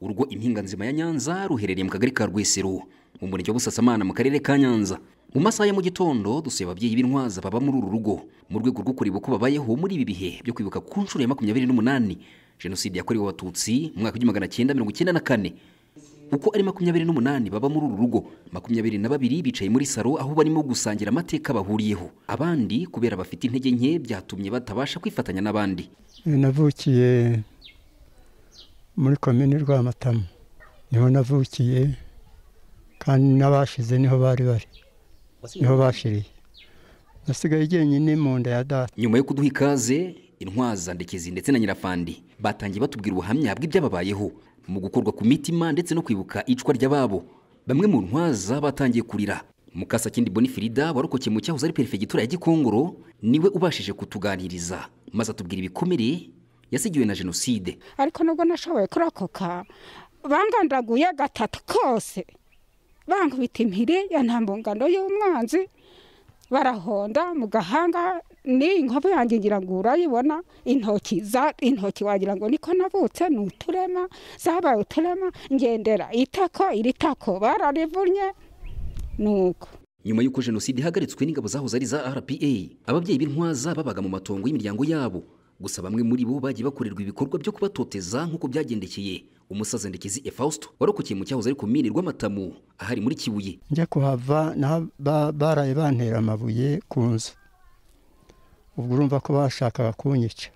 urugo impinga ya nyanza ruherereye mu kagari ka rwesero mu murenge wa busasamana mu karere ka nyanza mu masaha ya mu gitondo dusuye ababyeyi b'intwaza baba muri uru rugo mu rwego rwo kureba uko babayeho muri ibi bihe byo kwibuka ku nshuro ya makumyabiri n'umunani jenoside yakorewe abatutsi mu mwaka w'igihumbi magana cyenda mirongo icyenda na kane uko ari makumyabiri n'umunani baba muri uru rugo makumyabiri na babiri bicaye muri saro aho barimo gusangira amateka bahuriyeho abandi kubera bafite intege nke byatumye batabasha kwifatanya n'abandi navukiye muri komini Rwamatama niho navukiye kandi n'abashize niho bari bari niho bashiriye nasigaye jyenyine mu nda ya data nyuma yo kuduha ikaze intwaza ndekezi ndetse na nyirafandi batangiye batubwira ubuhamya bw'ibyababayeho mu gukorwa ku mitima ndetse no kwibuka icwa ry'ababo bamwe mu ntwaza batangiye kurira Mukasa mukasakindi bonifirida warokokeye mu cyahoze ari perefegitura ya gikongoro niwe ubashije kutuganiriza maze atubwira ibikomere yasigiwe na jenoside ariko nubwo nashoboye kurokoka bangandaguye gatatu kose bankubita impiri ya ntambungano y'umwanzi barahonda mu gahanga ni inkovu yanjye ngira ngo urayibona intoki za intoki wagira ngo niko navutse ni uturema zabaye uturema ngendera itako iri tako bararivunye nuko nyuma y'uko jenoside ihagaritswe n'ingabo zahoze ari za rpa ababyeyi b'intwaza babaga mu matongo y'imiryango yabo gusa bamwe muri bo bagiye bakorerwa ibikorwa byo kubatoteza nk'uko byagendekeye umusaza ndekezi efausto warokokeye mu cyahoze ari komine rw'amatamu ahari muri kibuye njya kuhava baraye bantera amabuye ku nzu ubwo urumva ko bashakaga kunyica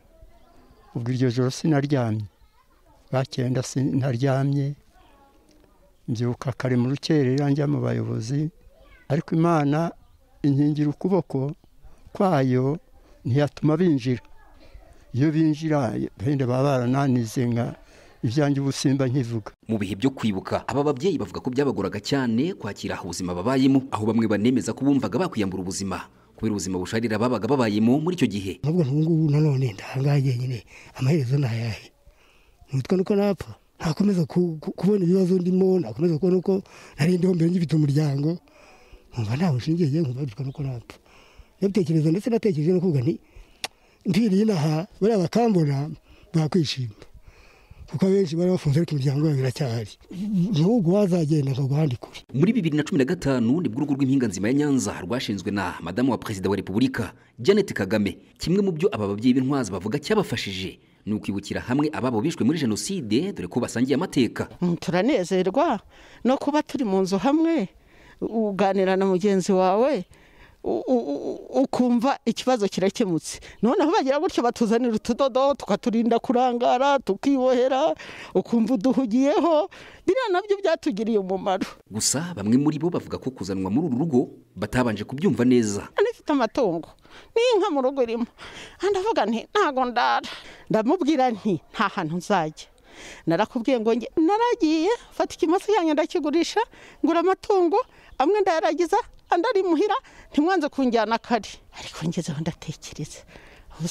ubwo iryo joro sinaryamye bakenda sinaryamye mbyuka kare mu rukerera njya mu bayobozi ariko imana inkingira ukuboko kwayo ntiyatuma binjira iyo binjira wenda baba barananize nka ibyanjye ubusimba nkivuga mu bihe byo kwibuka aba babyeyi bavuga ko byabagoraga cyane kwakira ubuzima babayemo aho bamwe banemeza ko bumvaga bakwiyambura ubuzima kubera ubuzima busharira babaga babayemo muri icyo gihe nubwo ngubu nanone ndahangaye njyenyine amaherezo ni ayahe nitwa nuko napfa ntakomeza kubona ibibazo ndimo nakomeza kubona uko nari ndiho mbere ngifite umuryango nkumva ntawe ushingiye nkumva nuko napfa ndatekereza ndetse natekereje no kuvuga ni ntiriye inaha bariya bakambona bakwishima kuko abenshi bari bafunze ariko imiryango yabo iracyahari nubwo wazagenda ntabwo ahandi kure muri bibiri na cumi na gatanu nibwo urugo rw'impinga nzima ya nyanza rwashinzwe na madamu wa perezida wa repubulika janet kagame kimwe mu byo aba babyeyi b'intwazi bavuga cyabafashije ni ukwibukira hamwe ababo bishwe muri jenoside dore ko basangiye amateka mm, turanezerwa no kuba turi mu nzu hamwe uganira na mugenzi wawe ukumva ikibazo kirakemutse noneho bagira gutyo batuzanira utudodo tukaturinda kurangara tukibohera ukumva uduhugiyeho biriya nabyo byatugiriye umumaro gusa bamwe muri bo bavuga ko kuzanwa muri uru rugo batabanje kubyumva neza anafite amatungo n'inka mu rugo irimo ah, ndavuga nti ntago ndara ndamubwira nti nta hantu nzajya narakubwiye ngo nge naragiye fata ikimasa yanjye ndakigurisha ngura amatungo amwe ndayaragiza andi ari muhira ntimwanze kunjyana kare ariko ngezeho ndatekereza ubu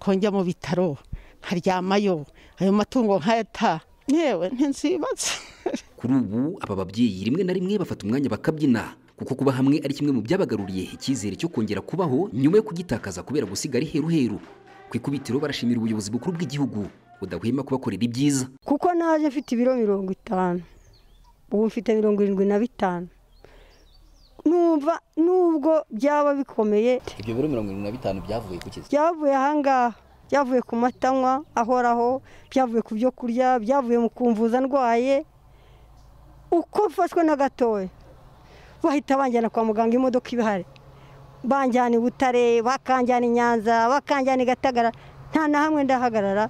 kongera mu bitaro nkaryamayo ayo matungo nkayata yewe ntizibatse kuri ubu aba babyeyi rimwe na rimwe bafata umwanya bakabyina kuko kuba hamwe ari kimwe mu byabagaruriye icyizere cyo kongera kubaho nyuma yo kugitakaza kubera gusiga ari heruheru ku ikubitiro barashimira ubuyobozi bukuru bw'igihugu budahwema kubakorera ibyiza kuko naje afite ibiro mirongo itanu ubu mfite mirongo irindwi na bitanu numva nubwo byaba bikomeye ibyo biro mirongo irindwi na bitanu byavuye ku kizi byavuye ahangaha byavuye ku matanywa ahoraho byavuye ku byo kurya byavuye mu kumvuza ndwaye uko mfashwe na gatoya bahita banjyana kwa muganga imodoka ibihari banjyana i butare bakanjyana i nyanza bakanjyana i gatagara nta na hamwe ndahagarara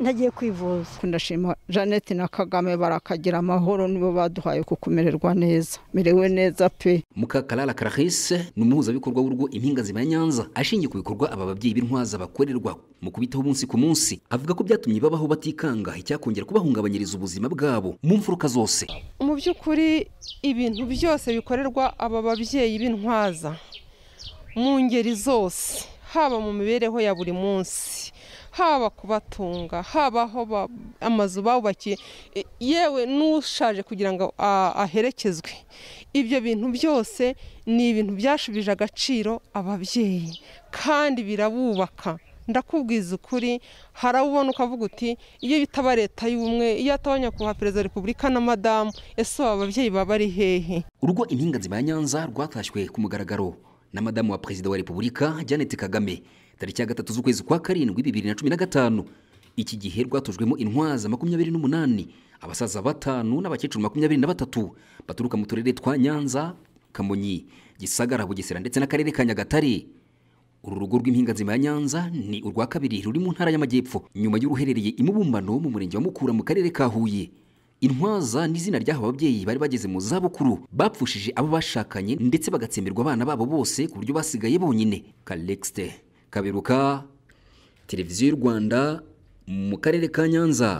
ntagiye kwivuza ndashima jeannette na kagame barakagira amahoro nibo baduhaye kukumererwa neza merewe neza pe mukakarara karahise ni umuhuzabikorwa w'urugo impinga ziba nyanza ashingiye ku bikorwa aba babyeyi b'intwaza bakorerwa mu kubitaho umunsi ku munsi avuga ko byatumye babaho batikanga icyakongera kubahungabanyiriza ubuzima bwabo mu mfuruka zose mu by'ukuri ibintu byose bikorerwa aba babyeyi b'intwaza mu ngeri zose haba mu mibereho ya buri munsi haba kubatunga habaho amazu babubakiye e, yewe n'ushaje kugira ngo aherekezwe ibyo bintu byose ni ibintu byashubije agaciro ababyeyi kandi birabubaka ndakubwiza ukuri harawubona ukavuga uti iyo bitaba leta y'ubumwe iyo ataba nyakubahwa perezida wa repubulika na madamu ese ababyeyi baba ari hehe urugo impinga nzima ya nyanza rwatashywe ku mugaragaro na madamu wa perezida wa repubulika Jeannette kagame tariki ya gatatu z'ukwezi kwa karindwi bibiri na cumi na gatanu iki gihe rwatojwemo intwaza makumyabiri n'umunani abasaza batanu n'abakecuru makumyabiri na batatu baturuka mu turere twa nyanza kamonyi gisagara bugesera ndetse n'akarere ka nyagatare uru rugo rw'impinganzima ya nyanza ni urwa kabiri ruri mu ntara y'amajyepfo nyuma y'uruherereye imubumbano mu murenge wa mukura mu karere ka huye intwaza ni izina ryahawe ababyeyi bari bageze mu zabukuru bapfushije abo bashakanye ndetse bagatsemberwa abana babo bose ku buryo basigaye bonyine kalexte kaberuka televiziyo y'u rwanda mu karere ka nyanza